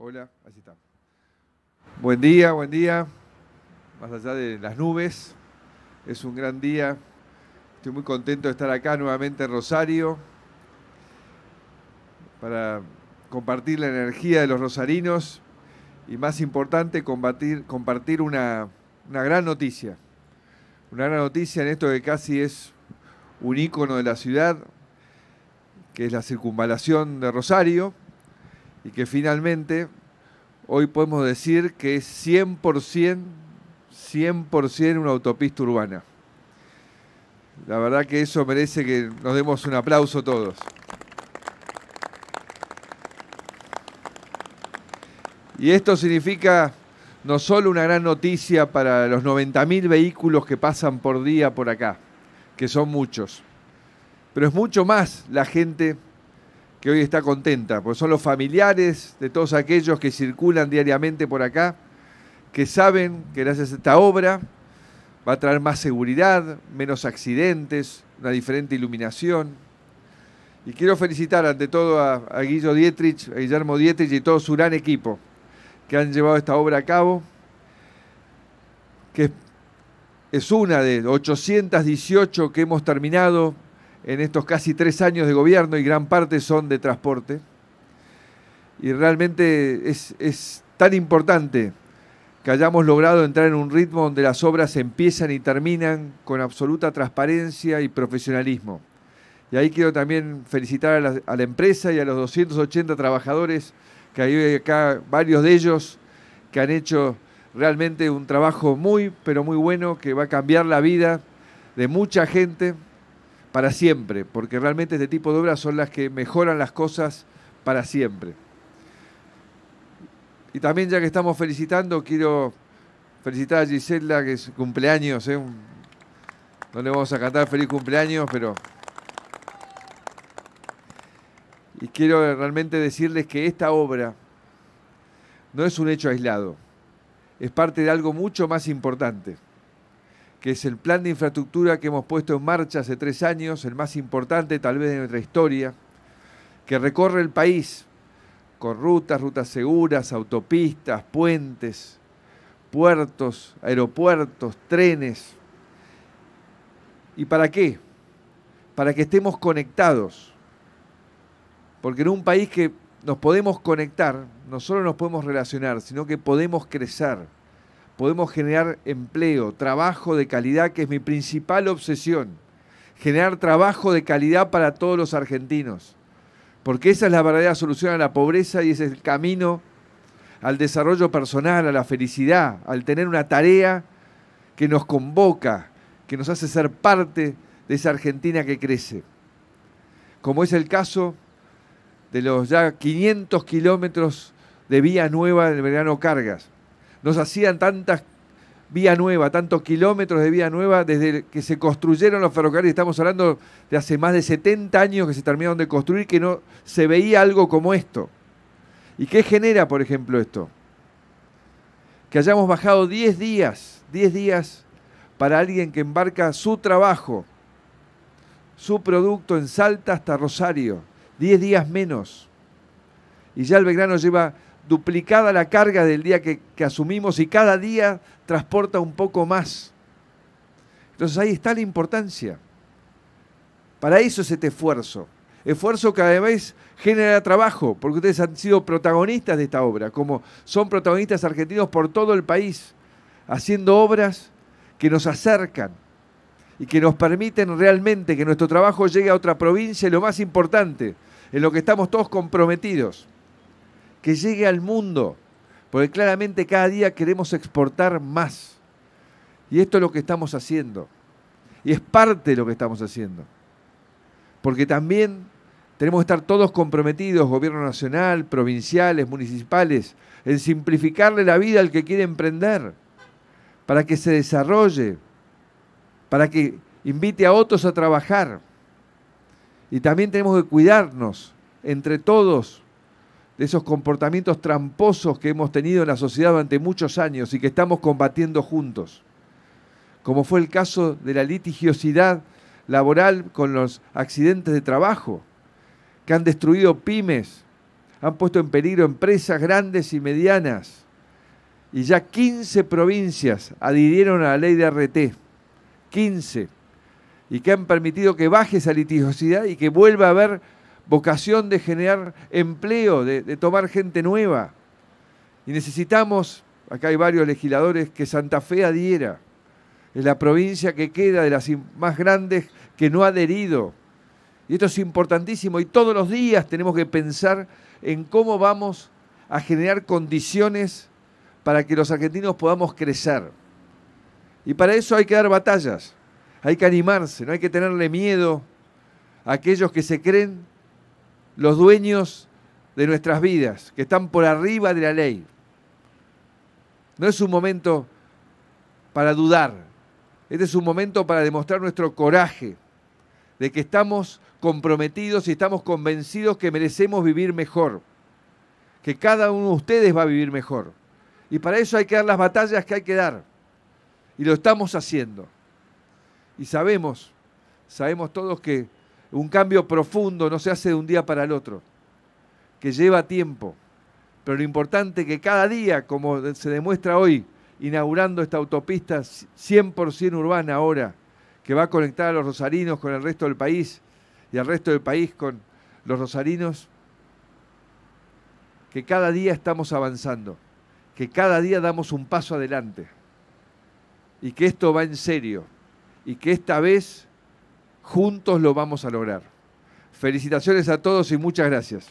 Hola, así está. Buen día, buen día. Más allá de las nubes, es un gran día. Estoy muy contento de estar acá nuevamente en Rosario para compartir la energía de los rosarinos y más importante, compartir una, una gran noticia. Una gran noticia en esto que casi es un ícono de la ciudad, que es la circunvalación de Rosario, y que finalmente hoy podemos decir que es 100%, 100% una autopista urbana. La verdad que eso merece que nos demos un aplauso todos. Y esto significa no solo una gran noticia para los 90.000 vehículos que pasan por día por acá, que son muchos, pero es mucho más la gente que hoy está contenta, porque son los familiares de todos aquellos que circulan diariamente por acá, que saben que gracias a esta obra va a traer más seguridad, menos accidentes, una diferente iluminación. Y quiero felicitar ante todo a, Guillo Dietrich, a Guillermo Dietrich y todo su gran equipo que han llevado esta obra a cabo, que es una de 818 que hemos terminado en estos casi tres años de gobierno y gran parte son de transporte. Y realmente es, tan importante que hayamos logrado entrar en un ritmo donde las obras empiezan y terminan con absoluta transparencia y profesionalismo. Y ahí quiero también felicitar a la, a la empresa y a los 280 trabajadores, que hay acá varios de ellos que han hecho realmente un trabajo muy, pero muy bueno, que va a cambiar la vida de mucha gente para siempre, porque realmente este tipo de obras son las que mejoran las cosas para siempre. Y también ya que estamos felicitando, quiero felicitar a Gisela, que es cumpleaños. ¿eh? No le vamos a cantar feliz cumpleaños, pero... Y quiero realmente decirles que esta obra no es un hecho aislado, es parte de algo mucho más importante que es el plan de infraestructura que hemos puesto en marcha hace tres años, el más importante tal vez de nuestra historia, que recorre el país con rutas, rutas seguras, autopistas, puentes, puertos, aeropuertos, trenes. ¿Y para qué? Para que estemos conectados. Porque en un país que nos podemos conectar, no solo nos podemos relacionar, sino que podemos crecer podemos generar empleo, trabajo de calidad, que es mi principal obsesión. Generar trabajo de calidad para todos los argentinos. Porque esa es la verdadera solución a la pobreza y ese es el camino al desarrollo personal, a la felicidad, al tener una tarea que nos convoca, que nos hace ser parte de esa Argentina que crece. Como es el caso de los ya 500 kilómetros de vía nueva del verano Cargas, nos hacían tantas vía nueva, tantos kilómetros de vía nueva desde que se construyeron los ferrocarriles. Estamos hablando de hace más de 70 años que se terminaron de construir, que no se veía algo como esto. ¿Y qué genera, por ejemplo, esto? Que hayamos bajado 10 días, 10 días para alguien que embarca su trabajo, su producto en Salta hasta Rosario, 10 días menos. Y ya el Belgrano lleva duplicada la carga del día que, asumimos y cada día transporta un poco más. Entonces ahí está la importancia. Para eso es este esfuerzo. Esfuerzo que además genera trabajo, porque ustedes han sido protagonistas de esta obra, como son protagonistas argentinos por todo el país, haciendo obras que nos acercan y que nos permiten realmente que nuestro trabajo llegue a otra provincia y lo más importante, en lo que estamos todos comprometidos, que llegue al mundo, porque claramente cada día queremos exportar más. Y esto es lo que estamos haciendo. Y es parte de lo que estamos haciendo. Porque también tenemos que estar todos comprometidos, gobierno nacional, provinciales, municipales, en simplificarle la vida al que quiere emprender, para que se desarrolle, para que invite a otros a trabajar. Y también tenemos que cuidarnos entre todos de esos comportamientos tramposos que hemos tenido en la sociedad durante muchos años y que estamos combatiendo juntos, como fue el caso de la litigiosidad laboral con los accidentes de trabajo, que han destruido pymes, han puesto en peligro empresas grandes y medianas, y ya 15 provincias adhirieron a la ley de RT, 15, y que han permitido que baje esa litigiosidad y que vuelva a haber vocación de generar empleo, de, tomar gente nueva. Y necesitamos, acá hay varios legisladores, que Santa Fe adhiera. Es la provincia que queda de las más grandes que no ha adherido. Y esto es importantísimo y todos los días tenemos que pensar en cómo vamos a generar condiciones para que los argentinos podamos crecer. Y para eso hay que dar batallas, hay que animarse, no hay que tenerle miedo a aquellos que se creen los dueños de nuestras vidas, que están por arriba de la ley. No es un momento para dudar, este es un momento para demostrar nuestro coraje, de que estamos comprometidos y estamos convencidos que merecemos vivir mejor, que cada uno de ustedes va a vivir mejor. Y para eso hay que dar las batallas que hay que dar. Y lo estamos haciendo. Y sabemos, sabemos todos que un cambio profundo no se hace de un día para el otro, que lleva tiempo. Pero lo importante es que cada día, como se demuestra hoy, inaugurando esta autopista 100% urbana ahora, que va a conectar a los rosarinos con el resto del país y al resto del país con los rosarinos, que cada día estamos avanzando, que cada día damos un paso adelante y que esto va en serio y que esta vez Juntos lo vamos a lograr. Felicitaciones a todos y muchas gracias.